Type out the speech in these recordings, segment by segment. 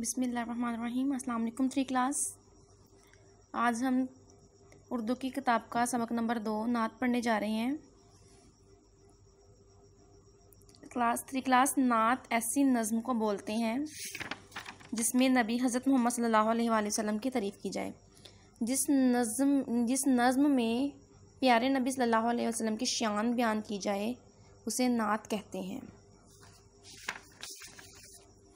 बिसमीम अल्लाम three class आज हम उर्दू की किताब का सबक नंबर दो नात पढ़ने जा रहे हैं क्लास थ्री क्लास नात ऐसी नज़म को बोलते हैं जिसमें नबी हज़रत मोहम्मद सल्ला वसम की तारीफ़ की जाए जिस नज़म जिस नज़म में प्यारे नबी सल्ला वसम की शान बयान की जाए उसे नात कहते हैं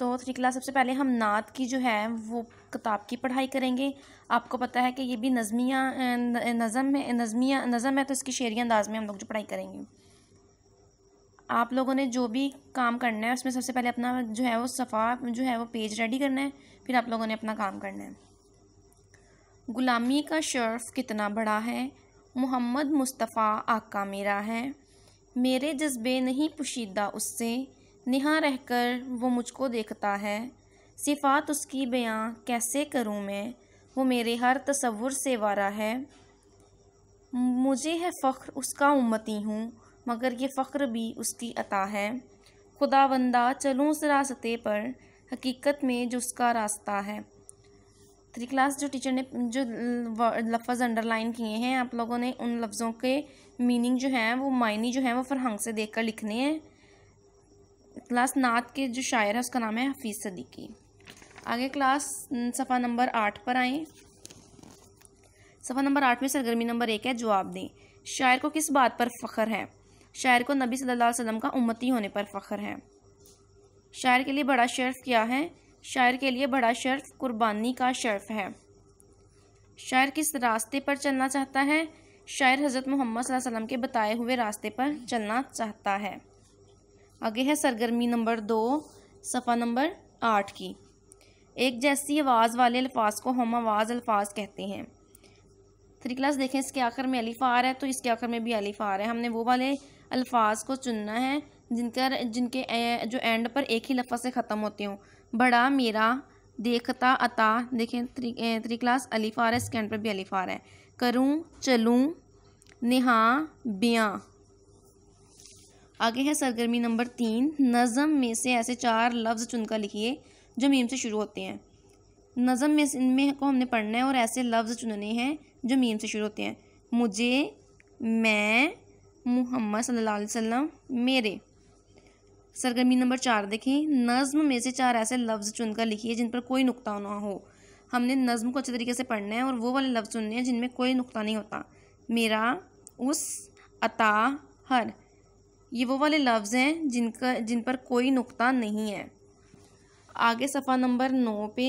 दोस्तों थ्री क्लास सबसे पहले हम नात की जो है वो किताब की पढ़ाई करेंगे आपको पता है कि ये भी नज़मिया नज़म है नज़मिया नज़म है तो इसकी शेरी अंदाज में हम लोग जो पढ़ाई करेंगे आप लोगों ने जो भी काम करना है उसमें सबसे पहले अपना जो है वो सफ़ा जो है वो पेज रेडी करना है फिर आप लोगों ने अपना काम करना है गुलामी का शर्फ कितना बड़ा है मोहम्मद मुस्तफ़ा आका मेरा है मेरे जज्बे नहीं पुशीदा उससे रह रहकर वो मुझको देखता है सिफात उसकी बयां कैसे करूं मैं वो मेरे हर तसवुर से वारा है मुझे है फ़ख्र उसका उम्मती हूँ मगर ये फ़ख्र भी उसकी अता है खुदा बंदा चलूँ उस रास्ते पर हकीकत में जो उसका रास्ता है थ्री क्लास जो टीचर ने जो लफ्ज़ अंडरलाइन किए हैं आप लोगों ने उन लफ्ज़ों के मीनिंग जो हैं वो मायने जो हैं वो फरहंग से देख कर लिखने हैं क्लास नात के जो शायर है उसका नाम है हफीज़ सदीकी आगे क्लास सफ़ा नंबर आठ पर आएँ सफ़ा नंबर आठ में सरगर्मी नंबर एक है जवाब दें शायर को किस बात पर फ़ख्र है शायर को नबी सल्लल्लाहु अलैहि वसल्लम का उम्मती होने पर फ़ख्र है शायर के लिए बड़ा शर्फ क्या है शायर के लिए बड़ा शर्फ कुर्बानी का शर्फ है शायर किस रास्ते पर चलना चाहता है शायर हज़रत मोहम्मद वसल्लम के बताए हुए रास्ते पर चलना चाहता है आगे है सरगर्मी नंबर दो सफ़ा नंबर आठ की एक जैसी आवाज़ वाले अल्फाज को हम आवाज़ अल्फाज कहते हैं थ्री क्लास देखें इसके आखिर में अलिफ आ रहा है तो इसके आखिर में भी अलिफ आ रहा है हमने वो वाले अल्फाज को चुनना है जिनका जिनके जो एंड पर एक ही लफ़ा से ख़त्म होते हों बड़ा मेरा देखता अता देखें थ्री थ्री क्लास अलिफ आ रहा है इसके एंड पर भी अलिफ आ रहा है करूँ चलूँ नेहा बियाँ आगे है सरगर्मी नंबर तीन नज़म में से ऐसे चार लफ्ज़ चुनकर लिखिए जो मीम से शुरू होते हैं नज़म में इनमें को हमने पढ़ना है और ऐसे लफ्ज़ चुनने हैं जो मीम से शुरू होते हैं मुझे मैं मोहम्मद सल्लल्लाहु अलैहि वसल्लम मेरे सरगर्मी नंबर चार देखें नज़म में से चार ऐसे लफ्ज़ चुनकर लिखिए जिन पर कोई नुकता ना हो हमने नज़म को अच्छे तरीके से पढ़ना है और वो वाले लफ्ज़ चुनने हैं जिनमें कोई नुकता नहीं होता मेरा उस अता हर ये वो वाले लफ्ज़ हैं जिनका जिन पर कोई नुकता नहीं है आगे सफ़ा नंबर नौ पे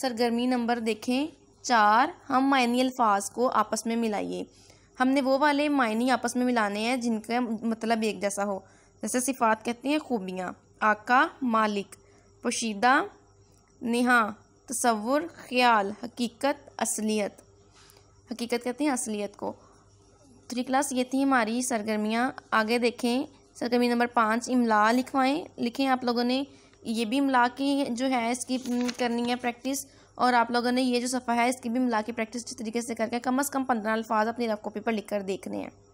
सरगर्मी नंबर देखें चार हम मायनी अल्फाज को आपस में मिलाइए हमने वो वाले मायने आपस में मिलाने हैं जिनका मतलब एक जैसा हो जैसे सिफात कहते हैं खूबियाँ आका मालिक पोशीदा नेहा तस्वुर ख्याल हकीकत असलियत हकीकत कहते हैं असलियत को थ्री क्लास ये थी हमारी सरगर्मियाँ आगे देखें सरगर्मी नंबर पाँच इमला लिखवाएं लिखें आप लोगों ने ये भी इमला की जो है इसकी हम्म, करनी है प्रैक्टिस और आप लोगों ने ये जो सफ़ा है इसकी भी मिला के प्रैक्टिस जिस तरीके से करके कम अज़ कम पंद्रह अल्फाज अपनी रफ कॉपी पर लिख कर देखने हैं